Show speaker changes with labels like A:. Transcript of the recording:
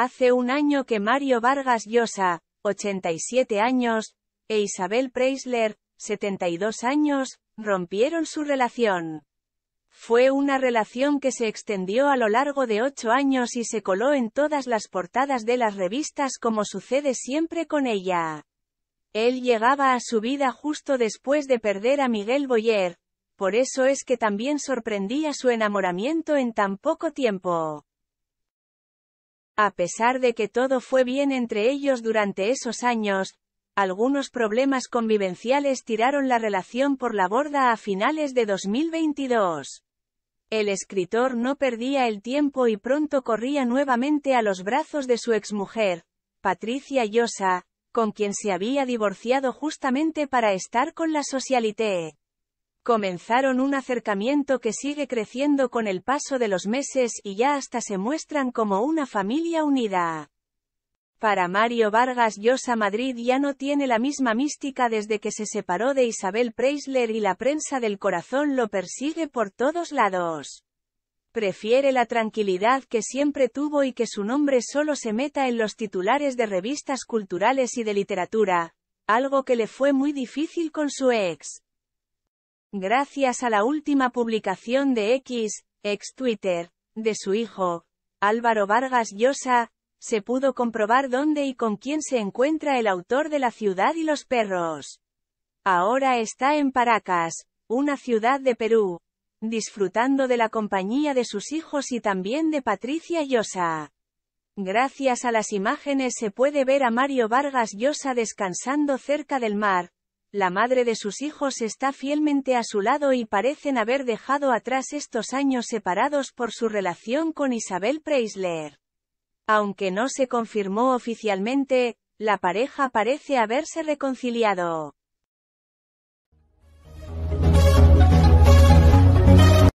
A: Hace un año que Mario Vargas Llosa, 87 años, e Isabel Preisler, 72 años, rompieron su relación. Fue una relación que se extendió a lo largo de ocho años y se coló en todas las portadas de las revistas como sucede siempre con ella. Él llegaba a su vida justo después de perder a Miguel Boyer, por eso es que también sorprendía su enamoramiento en tan poco tiempo. A pesar de que todo fue bien entre ellos durante esos años, algunos problemas convivenciales tiraron la relación por la borda a finales de 2022. El escritor no perdía el tiempo y pronto corría nuevamente a los brazos de su exmujer, Patricia Llosa, con quien se había divorciado justamente para estar con la socialité. Comenzaron un acercamiento que sigue creciendo con el paso de los meses y ya hasta se muestran como una familia unida. Para Mario Vargas Llosa Madrid ya no tiene la misma mística desde que se separó de Isabel Preisler y la prensa del corazón lo persigue por todos lados. Prefiere la tranquilidad que siempre tuvo y que su nombre solo se meta en los titulares de revistas culturales y de literatura, algo que le fue muy difícil con su ex. Gracias a la última publicación de X, ex Twitter, de su hijo, Álvaro Vargas Llosa, se pudo comprobar dónde y con quién se encuentra el autor de La ciudad y los perros. Ahora está en Paracas, una ciudad de Perú, disfrutando de la compañía de sus hijos y también de Patricia Llosa. Gracias a las imágenes se puede ver a Mario Vargas Llosa descansando cerca del mar, la madre de sus hijos está fielmente a su lado y parecen haber dejado atrás estos años separados por su relación con Isabel Preisler. Aunque no se confirmó oficialmente, la pareja parece haberse reconciliado.